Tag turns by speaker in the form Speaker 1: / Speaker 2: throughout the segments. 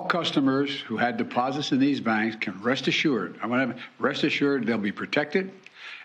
Speaker 1: all customers who had deposits in these banks can rest assured. I want to rest assured they'll be protected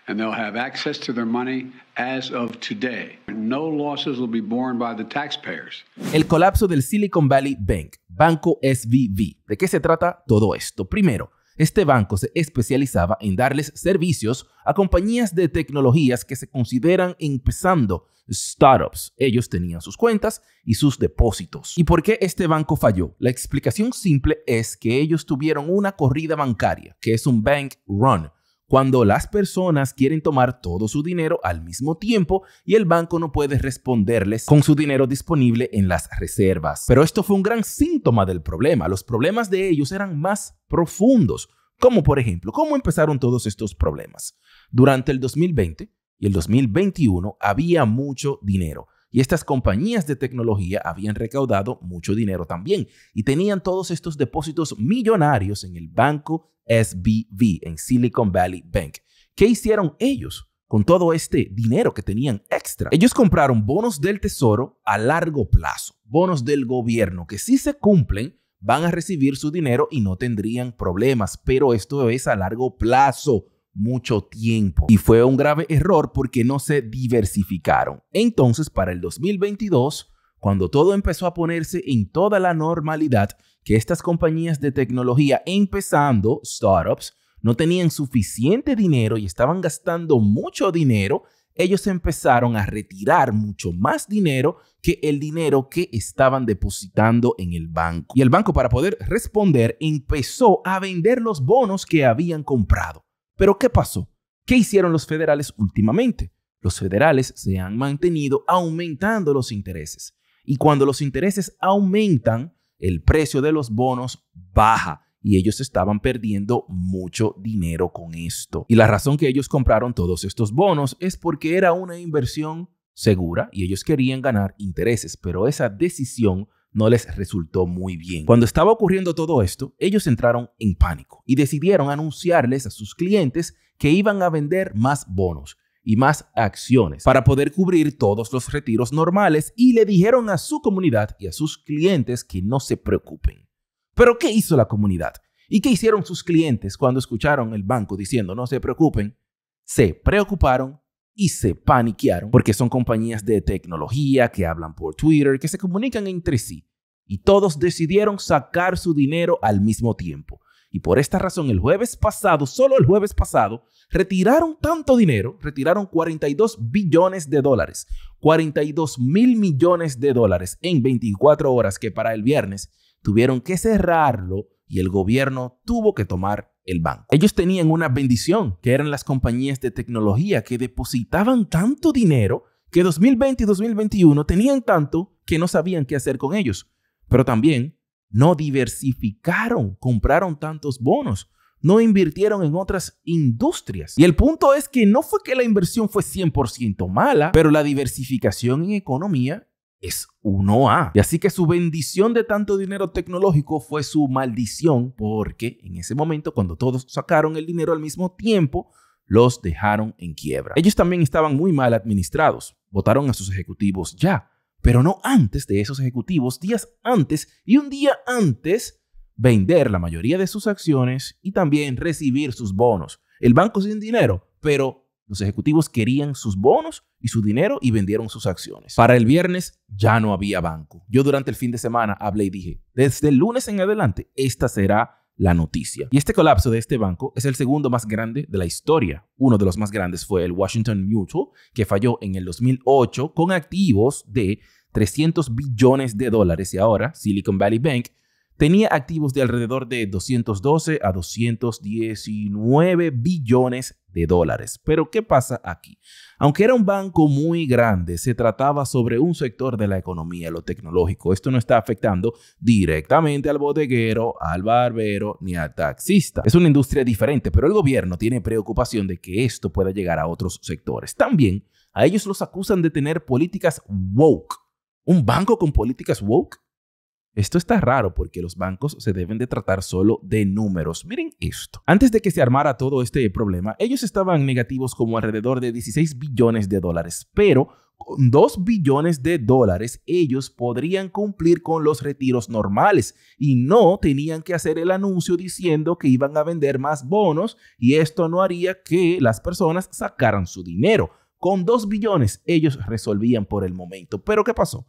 Speaker 1: and they'll have access to their money as of today. No losses will be borne by the taxpayers. El colapso del Silicon Valley Bank, Banco SVB. ¿De qué se trata todo esto? Primero, Este banco se especializaba en darles servicios a compañías de tecnologías que se consideran empezando startups. Ellos tenían sus cuentas y sus depósitos. ¿Y por qué este banco falló? La explicación simple es que ellos tuvieron una corrida bancaria, que es un bank run cuando las personas quieren tomar todo su dinero al mismo tiempo y el banco no puede responderles con su dinero disponible en las reservas. Pero esto fue un gran síntoma del problema. Los problemas de ellos eran más profundos, como por ejemplo, ¿cómo empezaron todos estos problemas? Durante el 2020 y el 2021 había mucho dinero. Y estas compañías de tecnología habían recaudado mucho dinero también y tenían todos estos depósitos millonarios en el Banco SBV, en Silicon Valley Bank. ¿Qué hicieron ellos con todo este dinero que tenían extra? Ellos compraron bonos del tesoro a largo plazo, bonos del gobierno que si se cumplen van a recibir su dinero y no tendrían problemas, pero esto es a largo plazo mucho tiempo y fue un grave error porque no se diversificaron. Entonces, para el 2022, cuando todo empezó a ponerse en toda la normalidad, que estas compañías de tecnología, empezando startups, no tenían suficiente dinero y estaban gastando mucho dinero, ellos empezaron a retirar mucho más dinero que el dinero que estaban depositando en el banco. Y el banco para poder responder empezó a vender los bonos que habían comprado. Pero ¿qué pasó? ¿Qué hicieron los federales últimamente? Los federales se han mantenido aumentando los intereses. Y cuando los intereses aumentan, el precio de los bonos baja y ellos estaban perdiendo mucho dinero con esto. Y la razón que ellos compraron todos estos bonos es porque era una inversión segura y ellos querían ganar intereses, pero esa decisión no les resultó muy bien. Cuando estaba ocurriendo todo esto, ellos entraron en pánico y decidieron anunciarles a sus clientes que iban a vender más bonos y más acciones para poder cubrir todos los retiros normales y le dijeron a su comunidad y a sus clientes que no se preocupen. Pero ¿qué hizo la comunidad? ¿Y qué hicieron sus clientes cuando escucharon el banco diciendo no se preocupen? Se preocuparon y se paniquearon porque son compañías de tecnología que hablan por Twitter, que se comunican entre sí y todos decidieron sacar su dinero al mismo tiempo. Y por esta razón, el jueves pasado, solo el jueves pasado, retiraron tanto dinero, retiraron 42 billones de dólares, 42 mil millones de dólares en 24 horas que para el viernes tuvieron que cerrarlo y el gobierno tuvo que tomar el banco. Ellos tenían una bendición, que eran las compañías de tecnología que depositaban tanto dinero que 2020 y 2021 tenían tanto que no sabían qué hacer con ellos. Pero también no diversificaron, compraron tantos bonos, no invirtieron en otras industrias. Y el punto es que no fue que la inversión fue 100% mala, pero la diversificación en economía es 1A. Y así que su bendición de tanto dinero tecnológico fue su maldición, porque en ese momento, cuando todos sacaron el dinero al mismo tiempo, los dejaron en quiebra. Ellos también estaban muy mal administrados, votaron a sus ejecutivos ya pero no antes de esos ejecutivos, días antes y un día antes, vender la mayoría de sus acciones y también recibir sus bonos. El banco sin dinero, pero los ejecutivos querían sus bonos y su dinero y vendieron sus acciones. Para el viernes ya no había banco. Yo durante el fin de semana hablé y dije, desde el lunes en adelante, esta será la noticia. Y este colapso de este banco es el segundo más grande de la historia. Uno de los más grandes fue el Washington Mutual, que falló en el 2008 con activos de 300 billones de dólares y ahora Silicon Valley Bank tenía activos de alrededor de 212 a 219 billones de dólares. Pero ¿qué pasa aquí? Aunque era un banco muy grande, se trataba sobre un sector de la economía, lo tecnológico. Esto no está afectando directamente al bodeguero, al barbero ni al taxista. Es una industria diferente, pero el gobierno tiene preocupación de que esto pueda llegar a otros sectores. También a ellos los acusan de tener políticas woke ¿Un banco con políticas woke? Esto está raro porque los bancos se deben de tratar solo de números. Miren esto. Antes de que se armara todo este problema, ellos estaban negativos como alrededor de 16 billones de dólares, pero con 2 billones de dólares ellos podrían cumplir con los retiros normales y no tenían que hacer el anuncio diciendo que iban a vender más bonos y esto no haría que las personas sacaran su dinero. Con 2 billones ellos resolvían por el momento. Pero ¿qué pasó?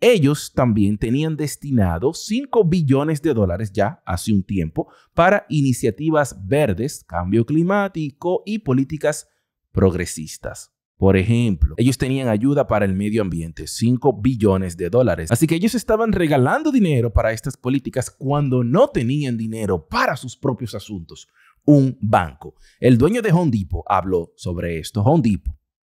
Speaker 1: Ellos también tenían destinado 5 billones de dólares ya hace un tiempo para iniciativas verdes, cambio climático y políticas progresistas. Por ejemplo, ellos tenían ayuda para el medio ambiente, 5 billones de dólares. Así que ellos estaban regalando dinero para estas políticas cuando no tenían dinero para sus propios asuntos. Un banco. El dueño de Home habló sobre esto. Home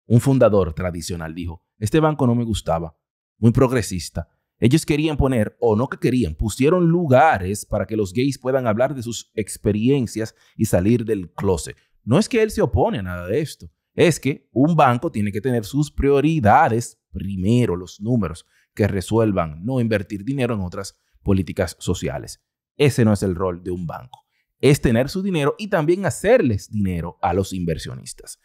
Speaker 1: un fundador tradicional dijo, este banco no me gustaba, muy progresista. Ellos querían poner, o no que querían, pusieron lugares para que los gays puedan hablar de sus experiencias y salir del closet. No es que él se opone a nada de esto, es que un banco tiene que tener sus prioridades primero, los números que resuelvan, no invertir dinero en otras políticas sociales. Ese no es el rol de un banco, es tener su dinero y también hacerles dinero a los inversionistas.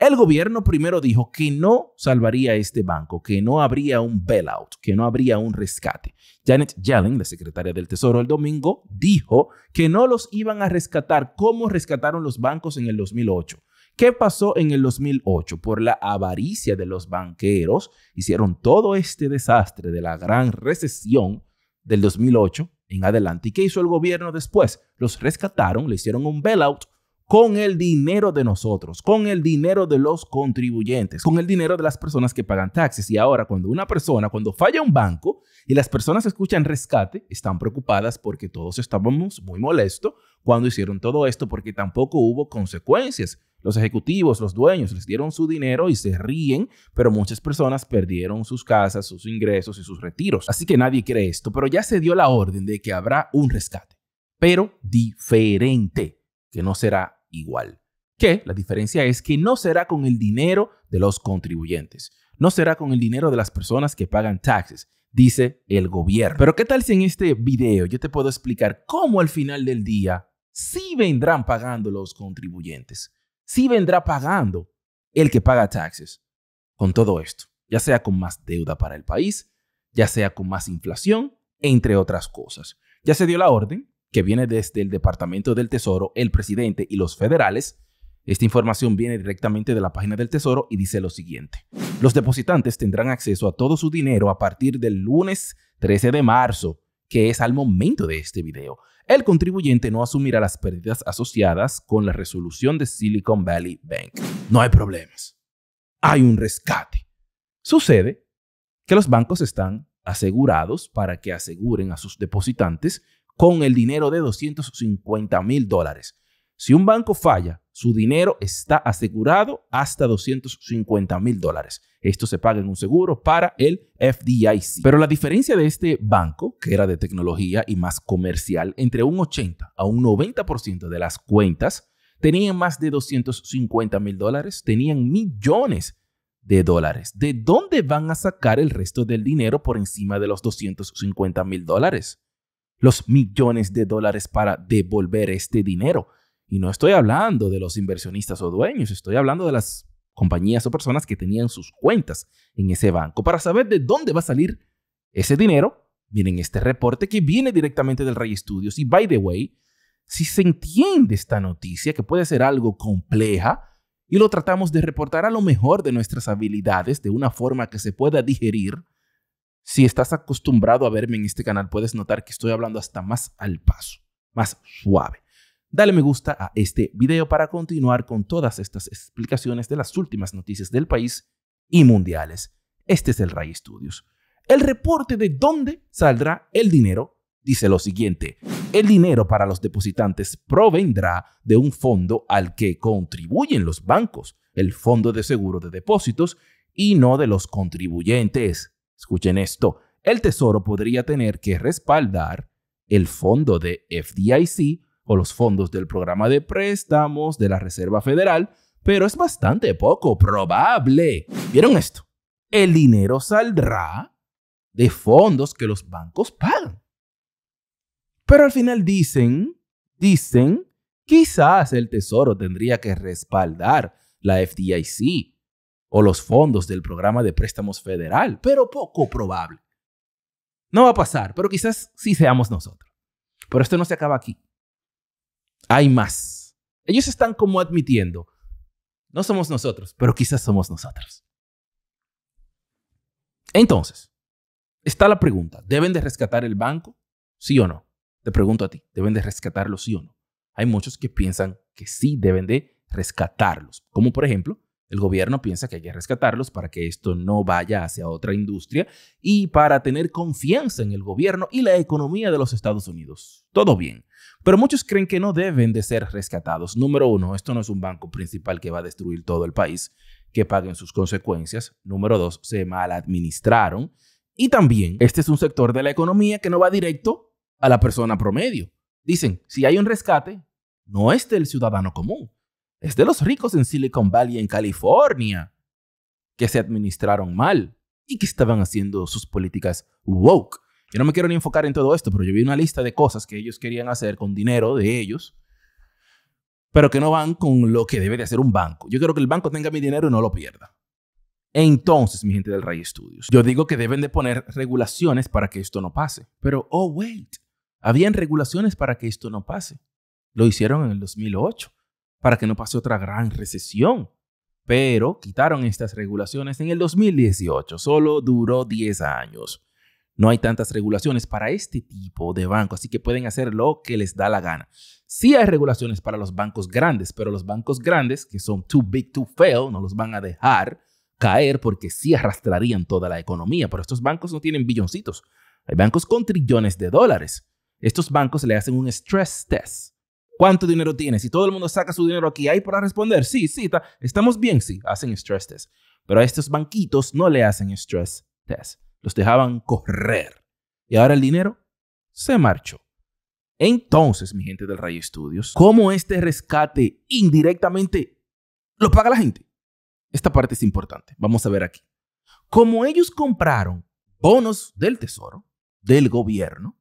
Speaker 1: El gobierno primero dijo que no salvaría este banco, que no habría un bailout, que no habría un rescate. Janet Yellen, la secretaria del Tesoro el domingo, dijo que no los iban a rescatar como rescataron los bancos en el 2008. ¿Qué pasó en el 2008? Por la avaricia de los banqueros, hicieron todo este desastre de la gran recesión del 2008 en adelante. ¿Y qué hizo el gobierno después? Los rescataron, le hicieron un bailout con el dinero de nosotros, con el dinero de los contribuyentes, con el dinero de las personas que pagan taxes. Y ahora cuando una persona, cuando falla un banco y las personas escuchan rescate, están preocupadas porque todos estábamos muy molestos cuando hicieron todo esto porque tampoco hubo consecuencias. Los ejecutivos, los dueños les dieron su dinero y se ríen, pero muchas personas perdieron sus casas, sus ingresos y sus retiros. Así que nadie cree esto, pero ya se dio la orden de que habrá un rescate, pero diferente que no será igual. Que la diferencia es que no será con el dinero de los contribuyentes, no será con el dinero de las personas que pagan taxes, dice el gobierno. Pero ¿qué tal si en este video yo te puedo explicar cómo al final del día sí vendrán pagando los contribuyentes? Sí vendrá pagando el que paga taxes con todo esto, ya sea con más deuda para el país, ya sea con más inflación, entre otras cosas. Ya se dio la orden que viene desde el Departamento del Tesoro, el presidente y los federales. Esta información viene directamente de la página del Tesoro y dice lo siguiente. Los depositantes tendrán acceso a todo su dinero a partir del lunes 13 de marzo, que es al momento de este video. El contribuyente no asumirá las pérdidas asociadas con la resolución de Silicon Valley Bank. No hay problemas. Hay un rescate. Sucede que los bancos están asegurados para que aseguren a sus depositantes con el dinero de 250 mil dólares. Si un banco falla, su dinero está asegurado hasta 250 mil dólares. Esto se paga en un seguro para el FDIC. Pero la diferencia de este banco, que era de tecnología y más comercial, entre un 80 a un 90% de las cuentas tenían más de 250 mil dólares, tenían millones de dólares. ¿De dónde van a sacar el resto del dinero por encima de los 250 mil dólares? los millones de dólares para devolver este dinero. Y no estoy hablando de los inversionistas o dueños, estoy hablando de las compañías o personas que tenían sus cuentas en ese banco. Para saber de dónde va a salir ese dinero, miren este reporte que viene directamente del Rey Studios. Y by the way, si se entiende esta noticia, que puede ser algo compleja, y lo tratamos de reportar a lo mejor de nuestras habilidades de una forma que se pueda digerir, si estás acostumbrado a verme en este canal, puedes notar que estoy hablando hasta más al paso, más suave. Dale me gusta a este video para continuar con todas estas explicaciones de las últimas noticias del país y mundiales. Este es el Ray Studios. El reporte de dónde saldrá el dinero dice lo siguiente. El dinero para los depositantes provendrá de un fondo al que contribuyen los bancos, el Fondo de Seguro de Depósitos, y no de los contribuyentes escuchen esto, el Tesoro podría tener que respaldar el fondo de FDIC o los fondos del programa de préstamos de la Reserva Federal, pero es bastante poco probable. ¿Vieron esto? El dinero saldrá de fondos que los bancos pagan. Pero al final dicen, dicen, quizás el Tesoro tendría que respaldar la FDIC o los fondos del programa de préstamos federal, pero poco probable. No va a pasar, pero quizás sí seamos nosotros. Pero esto no se acaba aquí. Hay más. Ellos están como admitiendo, no somos nosotros, pero quizás somos nosotros. Entonces, está la pregunta, ¿deben de rescatar el banco? ¿Sí o no? Te pregunto a ti, ¿deben de rescatarlo sí o no? Hay muchos que piensan que sí deben de rescatarlos, como por ejemplo el gobierno piensa que hay que rescatarlos para que esto no vaya hacia otra industria y para tener confianza en el gobierno y la economía de los Estados Unidos. Todo bien, pero muchos creen que no deben de ser rescatados. Número uno, esto no es un banco principal que va a destruir todo el país, que paguen sus consecuencias. Número dos, se mal administraron. Y también, este es un sector de la economía que no va directo a la persona promedio. Dicen, si hay un rescate, no es del ciudadano común es de los ricos en Silicon Valley en California, que se administraron mal y que estaban haciendo sus políticas woke. Yo no me quiero ni enfocar en todo esto, pero yo vi una lista de cosas que ellos querían hacer con dinero de ellos, pero que no van con lo que debe de hacer un banco. Yo quiero que el banco tenga mi dinero y no lo pierda. Entonces, mi gente del Ray Studios, yo digo que deben de poner regulaciones para que esto no pase. Pero, oh, wait, habían regulaciones para que esto no pase. Lo hicieron en el 2008 para que no pase otra gran recesión. Pero quitaron estas regulaciones en el 2018, solo duró 10 años. No hay tantas regulaciones para este tipo de banco, así que pueden hacer lo que les da la gana. Sí hay regulaciones para los bancos grandes, pero los bancos grandes, que son too big to fail, no los van a dejar caer porque sí arrastrarían toda la economía. Pero estos bancos no tienen billoncitos. Hay bancos con trillones de dólares. Estos bancos le hacen un stress test ¿Cuánto dinero tienes? Si todo el mundo saca su dinero aquí. ¿Hay para responder? Sí, sí, estamos bien, sí. Hacen stress test. Pero a estos banquitos no le hacen stress test. Los dejaban correr. Y ahora el dinero se marchó. Entonces, mi gente del Rayo Estudios, ¿cómo este rescate indirectamente lo paga la gente? Esta parte es importante. Vamos a ver aquí. Como ellos compraron bonos del tesoro, del gobierno,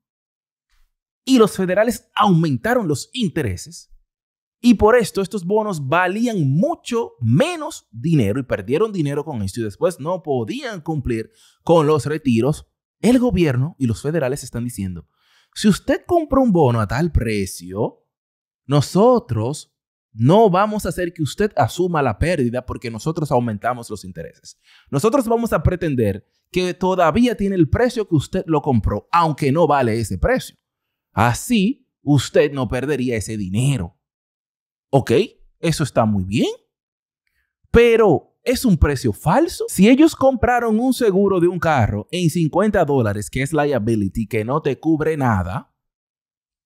Speaker 1: y los federales aumentaron los intereses. Y por esto estos bonos valían mucho menos dinero y perdieron dinero con esto y después no podían cumplir con los retiros. El gobierno y los federales están diciendo, si usted compra un bono a tal precio, nosotros no vamos a hacer que usted asuma la pérdida porque nosotros aumentamos los intereses. Nosotros vamos a pretender que todavía tiene el precio que usted lo compró, aunque no vale ese precio. Así usted no perdería ese dinero. ¿Ok? Eso está muy bien. Pero es un precio falso. Si ellos compraron un seguro de un carro en 50 dólares, que es liability, que no te cubre nada,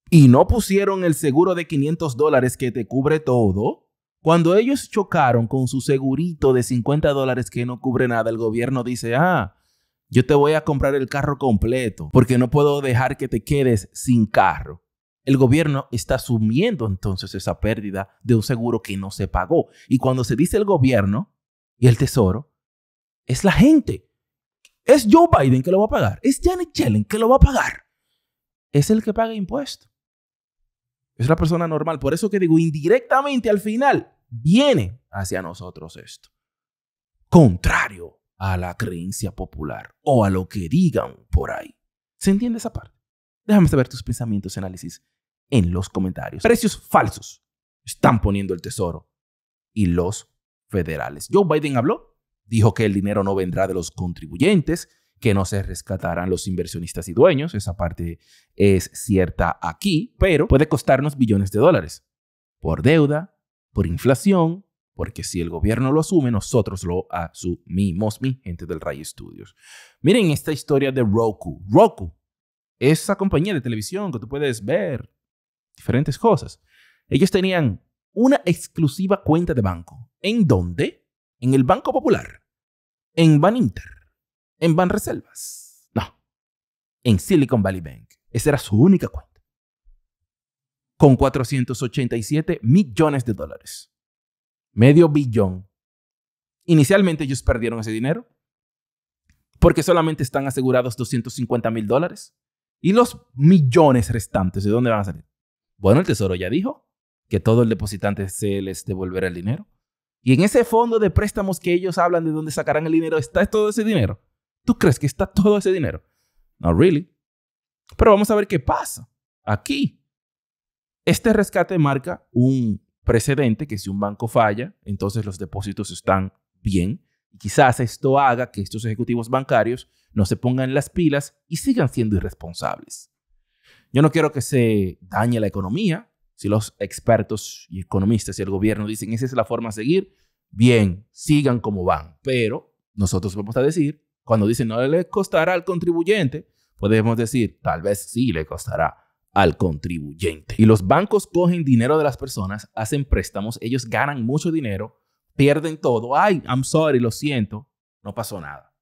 Speaker 1: y no pusieron el seguro de 500 dólares que te cubre todo, cuando ellos chocaron con su segurito de 50 dólares que no cubre nada, el gobierno dice, ah, yo te voy a comprar el carro completo porque no puedo dejar que te quedes sin carro. El gobierno está asumiendo entonces esa pérdida de un seguro que no se pagó. Y cuando se dice el gobierno y el tesoro, es la gente. Es Joe Biden que lo va a pagar. Es Janet Yellen que lo va a pagar. Es el que paga impuestos. Es la persona normal. Por eso que digo, indirectamente al final viene hacia nosotros esto. Contrario a la creencia popular o a lo que digan por ahí. ¿Se entiende esa parte? Déjame saber tus pensamientos y análisis en los comentarios. Precios falsos están poniendo el tesoro y los federales. Joe Biden habló, dijo que el dinero no vendrá de los contribuyentes, que no se rescatarán los inversionistas y dueños. Esa parte es cierta aquí, pero puede costarnos billones de dólares por deuda, por inflación, porque si el gobierno lo asume, nosotros lo asumimos, mi gente del Ray Studios. Miren esta historia de Roku. Roku, esa compañía de televisión que tú puedes ver diferentes cosas. Ellos tenían una exclusiva cuenta de banco. ¿En dónde? En el Banco Popular. En Baninter. En Banreservas. No. En Silicon Valley Bank. Esa era su única cuenta. Con 487 millones de dólares medio billón. Inicialmente ellos perdieron ese dinero porque solamente están asegurados 250 mil dólares. ¿Y los millones restantes de dónde van a salir? Bueno, el Tesoro ya dijo que todo el depositante se les devolverá el dinero. Y en ese fondo de préstamos que ellos hablan de dónde sacarán el dinero, ¿está todo ese dinero? ¿Tú crees que está todo ese dinero? No, really. Pero vamos a ver qué pasa aquí. Este rescate marca un precedente que si un banco falla, entonces los depósitos están bien. Y quizás esto haga que estos ejecutivos bancarios no se pongan las pilas y sigan siendo irresponsables. Yo no quiero que se dañe la economía. Si los expertos y economistas y el gobierno dicen esa es la forma de seguir, bien, sigan como van. Pero nosotros vamos a decir, cuando dicen no le costará al contribuyente, podemos decir, tal vez sí le costará al contribuyente. Y los bancos cogen dinero de las personas, hacen préstamos, ellos ganan mucho dinero, pierden todo. Ay, I'm sorry, lo siento, no pasó nada.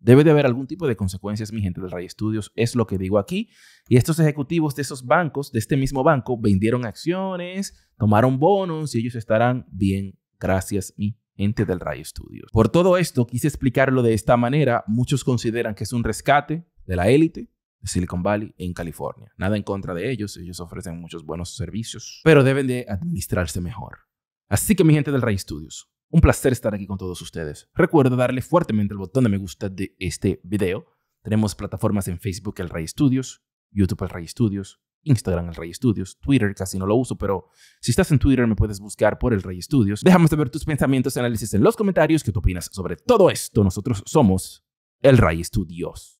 Speaker 1: Debe de haber algún tipo de consecuencias, mi gente del Ray Studios, es lo que digo aquí. Y estos ejecutivos de esos bancos, de este mismo banco, vendieron acciones, tomaron bonos y ellos estarán bien. Gracias, mi gente del Ray Studios. Por todo esto, quise explicarlo de esta manera. Muchos consideran que es un rescate de la élite, Silicon Valley en California. Nada en contra de ellos, ellos ofrecen muchos buenos servicios, pero deben de administrarse mejor. Así que mi gente del Ray Studios, un placer estar aquí con todos ustedes. Recuerda darle fuertemente el botón de me gusta de este video. Tenemos plataformas en Facebook El Ray Studios, YouTube El Ray Studios, Instagram El Ray Studios, Twitter casi no lo uso, pero si estás en Twitter me puedes buscar por El Ray Studios. Déjame saber tus pensamientos y análisis en los comentarios, qué opinas sobre todo esto. Nosotros somos El Ray Studios.